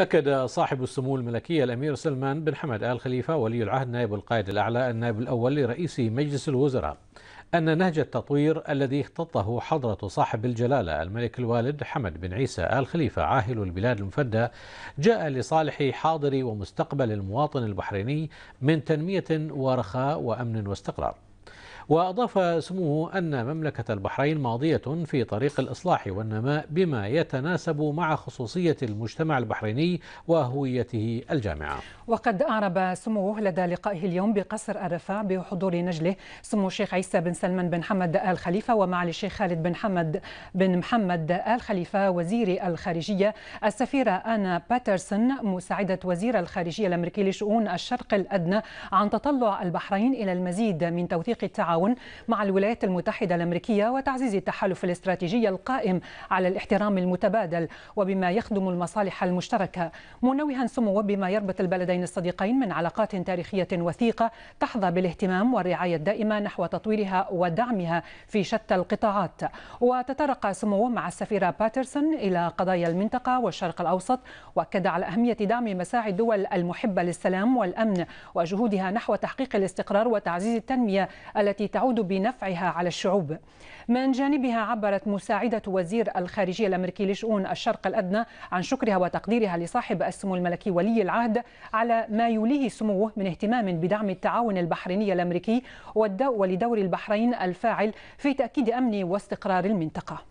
أكد صاحب السمو الملكي الأمير سلمان بن حمد آل خليفة ولي العهد نائب القائد الأعلى النائب الأول لرئيس مجلس الوزراء أن نهج التطوير الذي اختطه حضرة صاحب الجلالة الملك الوالد حمد بن عيسى آل خليفة عاهل البلاد المفدى جاء لصالح حاضر ومستقبل المواطن البحريني من تنمية ورخاء وأمن واستقرار وأضاف سموه أن مملكة البحرين ماضية في طريق الإصلاح والنماء بما يتناسب مع خصوصية المجتمع البحريني وهويته الجامعة وقد أعرب سموه لدى لقائه اليوم بقصر الرفاع بحضور نجله سمو الشيخ عيسى بن سلمان بن حمد آل خليفة ومعالي الشيخ خالد بن حمد بن محمد آل خليفة وزير الخارجية السفيرة أنا باترسون مساعدة وزير الخارجية الأمريكي لشؤون الشرق الأدنى عن تطلع البحرين إلى المزيد من توثيق التعاون التعاون مع الولايات المتحدة الأمريكية وتعزيز التحالف الاستراتيجي القائم على الاحترام المتبادل وبما يخدم المصالح المشتركة منوها سموه بما يربط البلدين الصديقين من علاقات تاريخية وثيقة تحظى بالاهتمام والرعاية الدائمة نحو تطويرها ودعمها في شتى القطاعات وتطرق سموه مع السفيرة باترسون إلى قضايا المنطقة والشرق الأوسط وأكد على أهمية دعم مساعي الدول المحبة للسلام والأمن وجهودها نحو تحقيق الاستقرار وتعزيز التنمية التي التي تعود بنفعها على الشعوب من جانبها عبرت مساعدة وزير الخارجية الأمريكي لشؤون الشرق الأدنى عن شكرها وتقديرها لصاحب السمو الملكي ولي العهد على ما يوليه سموه من اهتمام بدعم التعاون البحريني الأمريكي ولدور البحرين الفاعل في تأكيد أمن واستقرار المنطقة